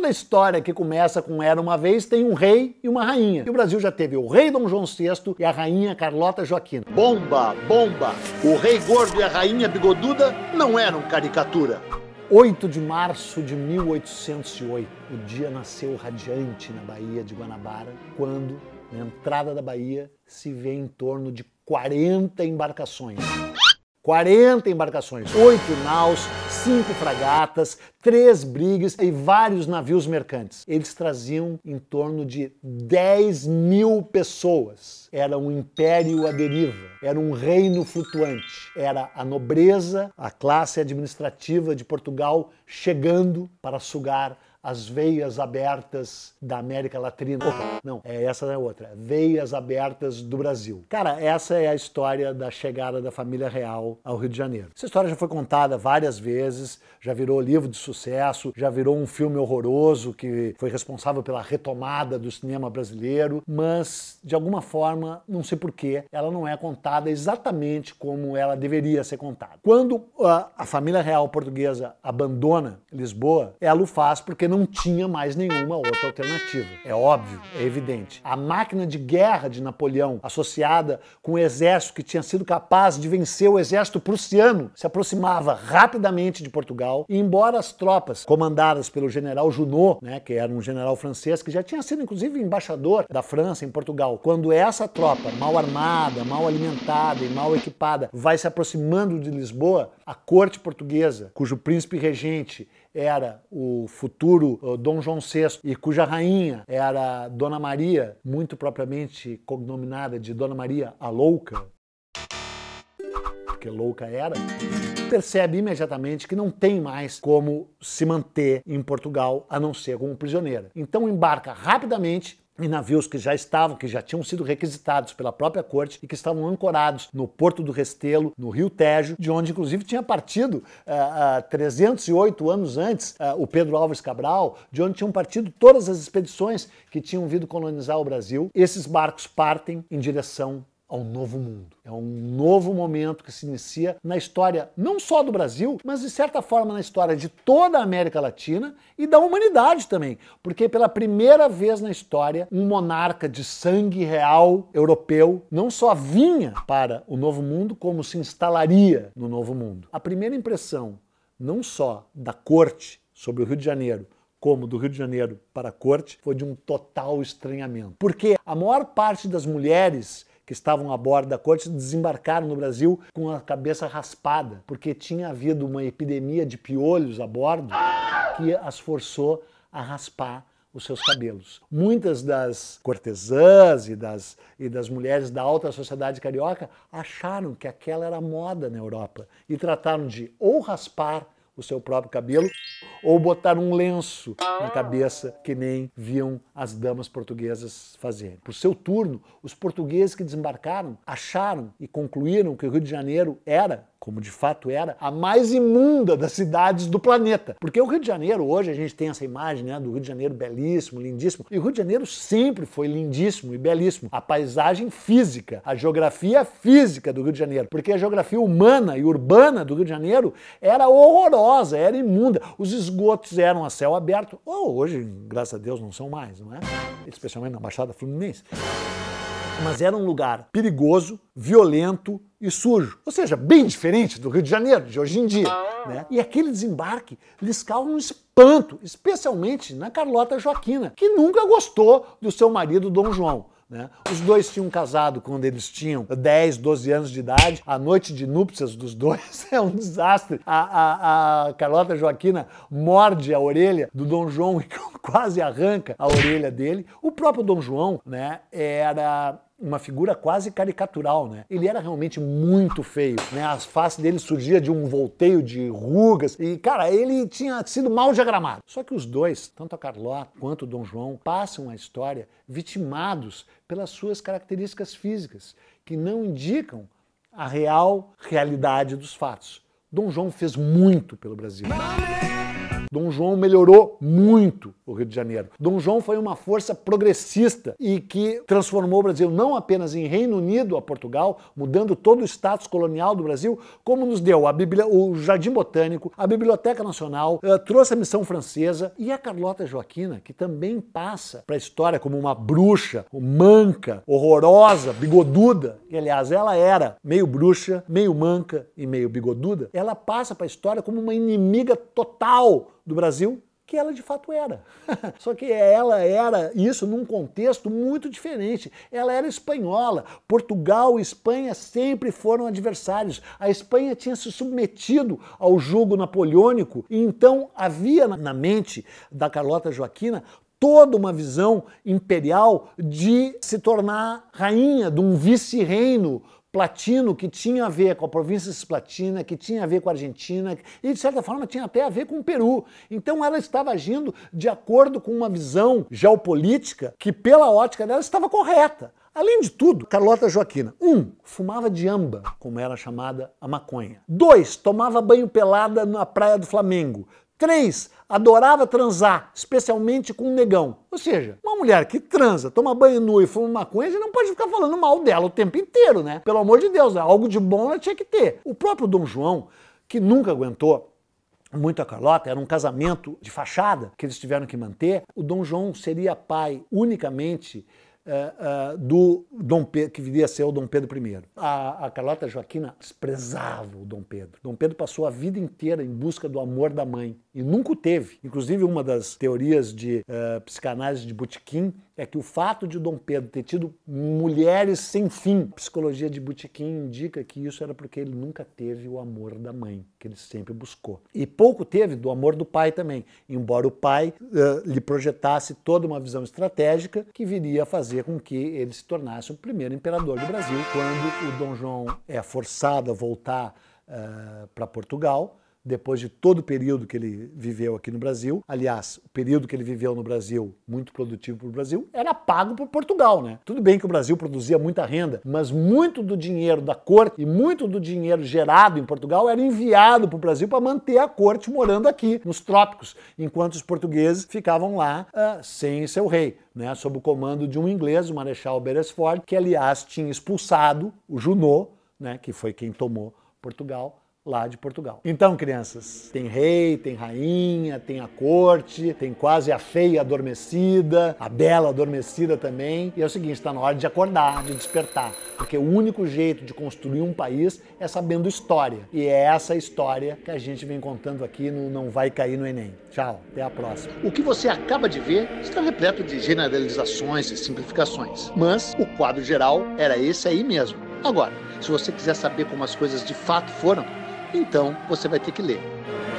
Toda história que começa com Era uma vez tem um rei e uma rainha. E o Brasil já teve o rei Dom João VI e a rainha Carlota Joaquina. Bomba, bomba! O rei gordo e a rainha bigoduda não eram caricatura. 8 de março de 1808, o dia nasceu radiante na Baía de Guanabara, quando, na entrada da Bahia, se vê em torno de 40 embarcações. 40 embarcações, 8 naus, cinco fragatas, três brigues e vários navios mercantes. Eles traziam em torno de 10 mil pessoas. Era um império à deriva, era um reino flutuante, era a nobreza, a classe administrativa de Portugal chegando para sugar as veias abertas da América Latina. Opa, não, é essa é outra. Veias abertas do Brasil. Cara, essa é a história da chegada da família real ao Rio de Janeiro. Essa história já foi contada várias vezes, já virou livro de sucesso, já virou um filme horroroso que foi responsável pela retomada do cinema brasileiro, mas de alguma forma, não sei porquê, ela não é contada exatamente como ela deveria ser contada. Quando a, ah, a família real portuguesa abandona Lisboa, ela o faz porque não tinha mais nenhuma outra alternativa. É óbvio, é evidente. A máquina de guerra de Napoleão, associada com o exército que tinha sido capaz de vencer o exército prussiano, se aproximava rapidamente de Portugal e, embora as tropas comandadas pelo general Junot, né, que era um general francês que já tinha sido inclusive embaixador da França em Portugal, quando essa tropa mal armada, mal alimentada e mal equipada vai se aproximando de Lisboa, a corte portuguesa, cujo príncipe regente era o futuro eh, Dom João VI e cuja rainha era Dona Maria, muito propriamente cognominada de Dona Maria a Louca, porque louca era, percebe imediatamente que não tem mais como se manter em Portugal a não ser como prisioneira. Então embarca rapidamente e navios que já estavam, que já tinham sido requisitados pela própria corte e que estavam ancorados no Porto do Restelo, no Rio Tejo, de onde inclusive tinha partido ah, eh, 308 anos antes eh, o Pedro Álvares Cabral, de onde tinham partido todas as expedições que tinham vindo colonizar o Brasil. Esses barcos partem em direção ao novo mundo. É um novo momento que se inicia na história não só do Brasil, mas de certa forma na história de toda a América Latina e da humanidade também, porque pela primeira vez na história, um monarca de sangue real europeu não só vinha para o novo mundo, como se instalaria no novo mundo. A primeira impressão, não só da corte sobre o Rio de Janeiro, como do Rio de Janeiro para a corte, foi de um total estranhamento. Porque a maior parte das mulheres que estavam a bordo da corte desembarcaram no Brasil com a cabeça raspada, porque tinha havido uma epidemia de piolhos a bordo que as forçou a raspar os seus cabelos. Muitas das cortesãs e das, e das mulheres da alta sociedade carioca acharam que aquela era moda na Europa e trataram de ou raspar o seu próprio cabelo ou botar um lenço na cabeça, que nem viam as damas portuguesas fazerem. Por seu turno, os portugueses que desembarcaram acharam e concluíram que o Rio de Janeiro era como de fato era, a mais imunda das cidades do planeta. Porque o Rio de Janeiro, hoje a gente tem essa imagem né, do Rio de Janeiro belíssimo, lindíssimo. E o Rio de Janeiro sempre foi lindíssimo e belíssimo. A paisagem física, a geografia física do Rio de Janeiro. Porque a geografia humana e urbana do Rio de Janeiro era horrorosa, era imunda. Os esgotos eram a céu aberto, ou hoje, graças a Deus, não são mais, não é? Especialmente na Baixada Fluminense. Mas era um lugar perigoso, violento e sujo. Ou seja, bem diferente do Rio de Janeiro de hoje em dia. Né? E aquele desembarque lhes causa um espanto, especialmente na Carlota Joaquina, que nunca gostou do seu marido Dom João. Né? Os dois tinham casado quando eles tinham 10, 12 anos de idade. A noite de núpcias dos dois é um desastre. A, a, a Carlota Joaquina morde a orelha do Dom João e quase arranca a orelha dele. O próprio Dom João né, era uma figura quase caricatural, né? Ele era realmente muito feio, né? As faces dele surgia de um volteio de rugas e, cara, ele tinha sido mal diagramado. Só que os dois, tanto a Carlota quanto o Dom João, passam a história vitimados pelas suas características físicas, que não indicam a real realidade dos fatos. Dom João fez muito pelo Brasil. Dom João melhorou muito o Rio de Janeiro. Dom João foi uma força progressista e que transformou o Brasil não apenas em Reino Unido a Portugal, mudando todo o status colonial do Brasil, como nos deu a Bíblia, o Jardim Botânico, a Biblioteca Nacional, eh, trouxe a missão francesa e a Carlota Joaquina, que também passa para a história como uma bruxa, manca, horrorosa, bigoduda, que aliás ela era meio bruxa, meio manca e meio bigoduda, ela passa para a história como uma inimiga total do Brasil que ela de fato era. Só que ela era isso num contexto muito diferente. Ela era espanhola. Portugal e Espanha sempre foram adversários. A Espanha tinha se submetido ao jugo napoleônico, e então havia na mente da Carlota Joaquina toda uma visão imperial de se tornar rainha de um vice-reino platino que tinha a ver com a província cisplatina, que tinha a ver com a Argentina e, de certa forma, tinha até a ver com o Peru. Então ela estava agindo de acordo com uma visão geopolítica que, pela ótica dela, estava correta. Além de tudo, Carlota Joaquina, um, fumava diamba, como era chamada a maconha. Dois, tomava banho pelada na praia do Flamengo. Três, adorava transar, especialmente com um negão. Ou seja, uma mulher que transa, toma banho nu e fuma maconha, a não pode ficar falando mal dela o tempo inteiro, né? Pelo amor de Deus, né? algo de bom ela tinha que ter. O próprio Dom João, que nunca aguentou muito a Carlota, era um casamento de fachada que eles tiveram que manter, o Dom João seria pai unicamente uh, do Dom Pedro, que viria a ser o Dom Pedro I. A, a Carlota Joaquina desprezava o Dom Pedro. Dom Pedro passou a vida inteira em busca do amor da mãe e nunca o teve. Inclusive, uma das teorias de uh, psicanálise de Butiquim é que o fato de Dom Pedro ter tido mulheres sem fim, psicologia de Butiquim indica que isso era porque ele nunca teve o amor da mãe, que ele sempre buscou. E pouco teve do amor do pai também, embora o pai uh, lhe projetasse toda uma visão estratégica que viria a fazer com que ele se tornasse o primeiro imperador do Brasil. Quando o Dom João é forçado a voltar uh, para Portugal, depois de todo o período que ele viveu aqui no Brasil. Aliás, o período que ele viveu no Brasil, muito produtivo para o Brasil, era pago por Portugal, né? Tudo bem que o Brasil produzia muita renda, mas muito do dinheiro da corte e muito do dinheiro gerado em Portugal era enviado para o Brasil para manter a corte morando aqui, nos trópicos, enquanto os portugueses ficavam lá uh, sem seu rei. Né, sob o comando de um inglês, o Marechal Beresford, que aliás tinha expulsado o Junot, né, que foi quem tomou Portugal, lá de Portugal. Então, crianças, tem rei, tem rainha, tem a corte, tem quase a feia adormecida, a bela adormecida também. E é o seguinte, está na hora de acordar, de despertar, porque o único jeito de construir um país é sabendo história. E é essa história que a gente vem contando aqui no Não Vai Cair no Enem. Tchau, até a próxima. O que você acaba de ver está repleto de generalizações e simplificações, mas o quadro geral era esse aí mesmo. Agora, se você quiser saber como as coisas de fato foram, então você vai ter que ler.